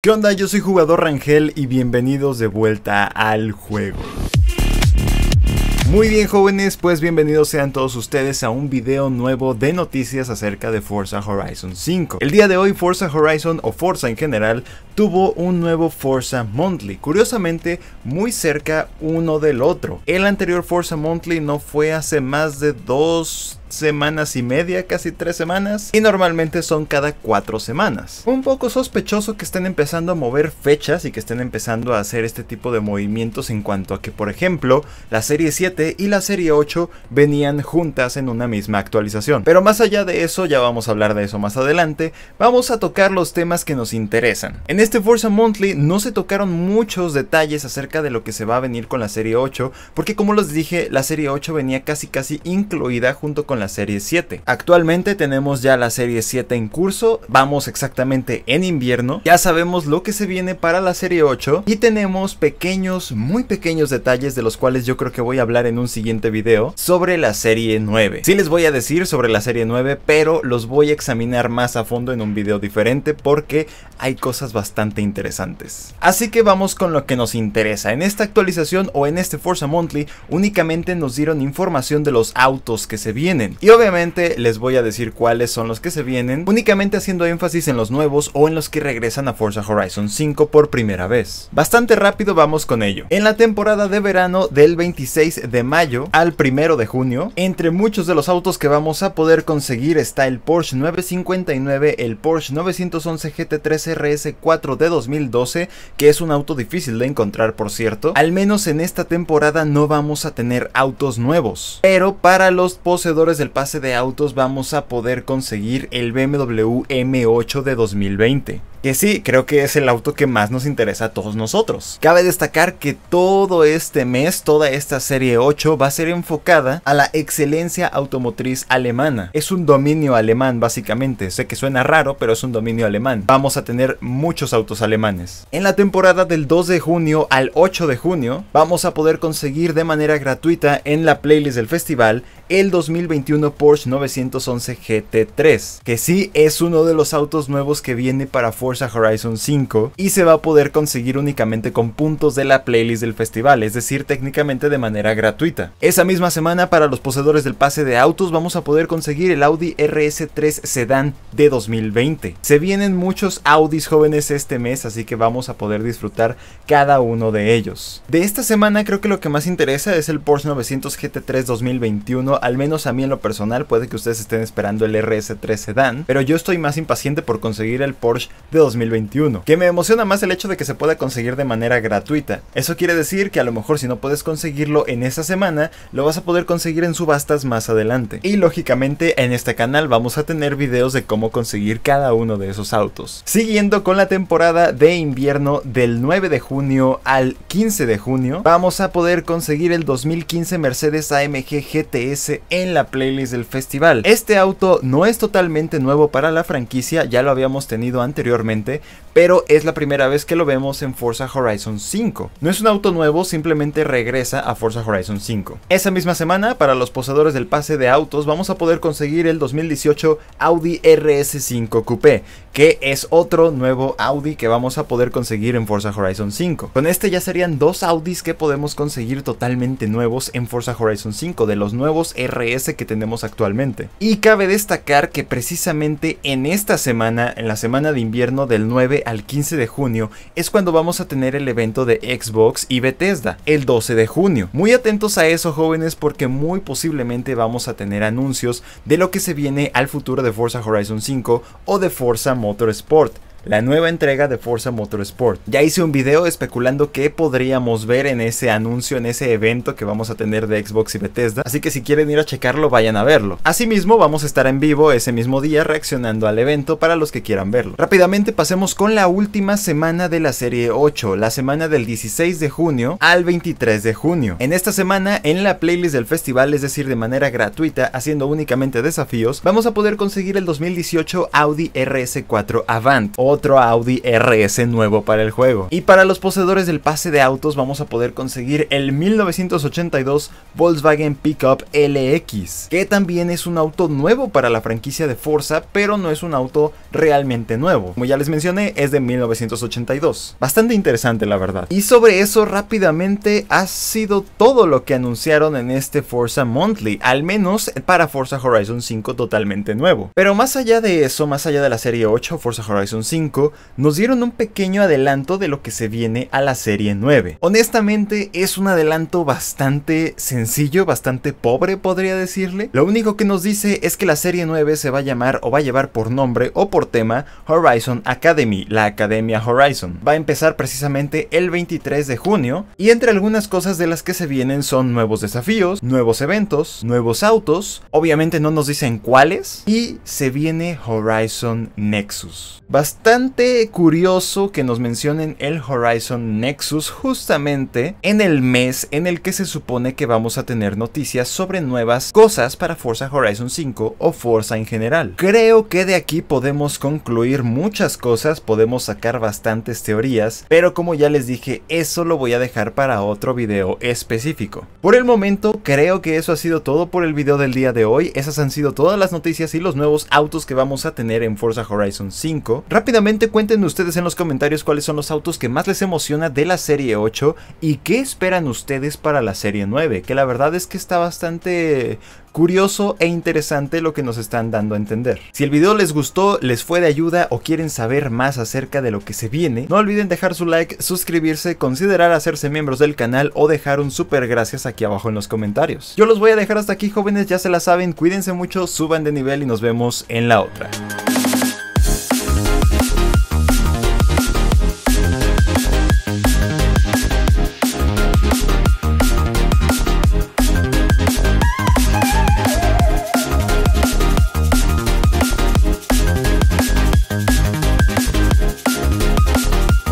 ¿Qué onda? Yo soy Jugador Rangel y bienvenidos de vuelta al juego. Muy bien jóvenes, pues bienvenidos sean todos ustedes a un video nuevo de noticias acerca de Forza Horizon 5. El día de hoy Forza Horizon o Forza en general tuvo un nuevo Forza Monthly, curiosamente muy cerca uno del otro. El anterior Forza Monthly no fue hace más de dos semanas y media, casi tres semanas, y normalmente son cada cuatro semanas. Un poco sospechoso que estén empezando a mover fechas y que estén empezando a hacer este tipo de movimientos en cuanto a que, por ejemplo, la serie 7 y la serie 8 venían juntas en una misma actualización. Pero más allá de eso, ya vamos a hablar de eso más adelante, vamos a tocar los temas que nos interesan este Forza Monthly no se tocaron muchos detalles acerca de lo que se va a venir con la serie 8, porque como les dije, la serie 8 venía casi casi incluida junto con la serie 7. Actualmente tenemos ya la serie 7 en curso, vamos exactamente en invierno, ya sabemos lo que se viene para la serie 8 y tenemos pequeños, muy pequeños detalles de los cuales yo creo que voy a hablar en un siguiente video sobre la serie 9. Sí les voy a decir sobre la serie 9, pero los voy a examinar más a fondo en un video diferente porque hay cosas bastante interesantes. Así que vamos con lo que nos interesa. En esta actualización o en este Forza Monthly únicamente nos dieron información de los autos que se vienen. Y obviamente les voy a decir cuáles son los que se vienen, únicamente haciendo énfasis en los nuevos o en los que regresan a Forza Horizon 5 por primera vez. Bastante rápido vamos con ello. En la temporada de verano del 26 de mayo al 1 de junio, entre muchos de los autos que vamos a poder conseguir está el Porsche 959, el Porsche 911 GT3 RS 4 de 2012, que es un auto difícil de encontrar por cierto, al menos en esta temporada no vamos a tener autos nuevos, pero para los poseedores del pase de autos vamos a poder conseguir el BMW M8 de 2020. Que sí, creo que es el auto que más nos interesa a todos nosotros. Cabe destacar que todo este mes, toda esta serie 8 va a ser enfocada a la excelencia automotriz alemana. Es un dominio alemán básicamente, sé que suena raro, pero es un dominio alemán. Vamos a tener muchos autos alemanes. En la temporada del 2 de junio al 8 de junio vamos a poder conseguir de manera gratuita en la playlist del festival el 2021 Porsche 911 GT3, que sí es uno de los autos nuevos que viene para Forza Horizon 5 y se va a poder conseguir únicamente con puntos de la playlist del festival, es decir, técnicamente de manera gratuita. Esa misma semana para los poseedores del pase de autos vamos a poder conseguir el Audi RS3 Sedan de 2020. Se vienen muchos Audis jóvenes este mes, así que vamos a poder disfrutar cada uno de ellos. De esta semana creo que lo que más interesa es el Porsche 900 GT3 2021 al menos a mí en lo personal, puede que ustedes estén esperando el RS3 Sedan, pero yo estoy más impaciente por conseguir el Porsche de 2021, que me emociona más el hecho de que se pueda conseguir de manera gratuita. Eso quiere decir que a lo mejor si no puedes conseguirlo en esta semana, lo vas a poder conseguir en subastas más adelante. Y lógicamente en este canal vamos a tener videos de cómo conseguir cada uno de esos autos. Siguiendo con la temporada de invierno del 9 de junio al 15 de junio, vamos a poder conseguir el 2015 Mercedes AMG GTS en la playlist del festival. Este auto no es totalmente nuevo para la franquicia, ya lo habíamos tenido anteriormente, pero es la primera vez que lo vemos en Forza Horizon 5. No es un auto nuevo, simplemente regresa a Forza Horizon 5. Esa misma semana, para los posadores del pase de autos, vamos a poder conseguir el 2018 Audi RS5 Coupé, que es otro nuevo Audi que vamos a poder conseguir en Forza Horizon 5. Con este ya serían dos Audis que podemos conseguir totalmente nuevos en Forza Horizon 5. De los nuevos RS que tenemos actualmente. Y cabe destacar que precisamente en esta semana, en la semana de invierno del 9 al 15 de junio, es cuando vamos a tener el evento de Xbox y Bethesda, el 12 de junio. Muy atentos a eso jóvenes porque muy posiblemente vamos a tener anuncios de lo que se viene al futuro de Forza Horizon 5 o de Forza Motorsport la nueva entrega de Forza Motorsport. Ya hice un video especulando qué podríamos ver en ese anuncio, en ese evento que vamos a tener de Xbox y Bethesda, así que si quieren ir a checarlo, vayan a verlo. Asimismo, vamos a estar en vivo ese mismo día reaccionando al evento para los que quieran verlo. Rápidamente pasemos con la última semana de la serie 8, la semana del 16 de junio al 23 de junio. En esta semana, en la playlist del festival, es decir, de manera gratuita, haciendo únicamente desafíos, vamos a poder conseguir el 2018 Audi RS4 Avant, otro Audi RS nuevo para el juego. Y para los poseedores del pase de autos vamos a poder conseguir el 1982 Volkswagen Pickup LX, que también es un auto nuevo para la franquicia de Forza, pero no es un auto realmente nuevo. Como ya les mencioné, es de 1982. Bastante interesante la verdad. Y sobre eso rápidamente ha sido todo lo que anunciaron en este Forza Monthly, al menos para Forza Horizon 5 totalmente nuevo. Pero más allá de eso, más allá de la serie 8, Forza Horizon 5, nos dieron un pequeño adelanto de lo que se viene a la serie 9. Honestamente es un adelanto bastante sencillo, bastante pobre podría decirle. Lo único que nos dice es que la serie 9 se va a llamar o va a llevar por nombre o por tema Horizon Academy, la Academia Horizon. Va a empezar precisamente el 23 de junio y entre algunas cosas de las que se vienen son nuevos desafíos, nuevos eventos, nuevos autos, obviamente no nos dicen cuáles y se viene Horizon Nexus. Bastante bastante curioso que nos mencionen el Horizon Nexus justamente en el mes en el que se supone que vamos a tener noticias sobre nuevas cosas para Forza Horizon 5 o Forza en general. Creo que de aquí podemos concluir muchas cosas, podemos sacar bastantes teorías, pero como ya les dije, eso lo voy a dejar para otro video específico. Por el momento, creo que eso ha sido todo por el video del día de hoy. Esas han sido todas las noticias y los nuevos autos que vamos a tener en Forza Horizon 5. Rápidamente Rápidamente cuenten ustedes en los comentarios cuáles son los autos que más les emociona de la serie 8 y qué esperan ustedes para la serie 9, que la verdad es que está bastante curioso e interesante lo que nos están dando a entender. Si el video les gustó, les fue de ayuda o quieren saber más acerca de lo que se viene, no olviden dejar su like, suscribirse, considerar hacerse miembros del canal o dejar un super gracias aquí abajo en los comentarios. Yo los voy a dejar hasta aquí jóvenes, ya se la saben, cuídense mucho, suban de nivel y nos vemos en la otra.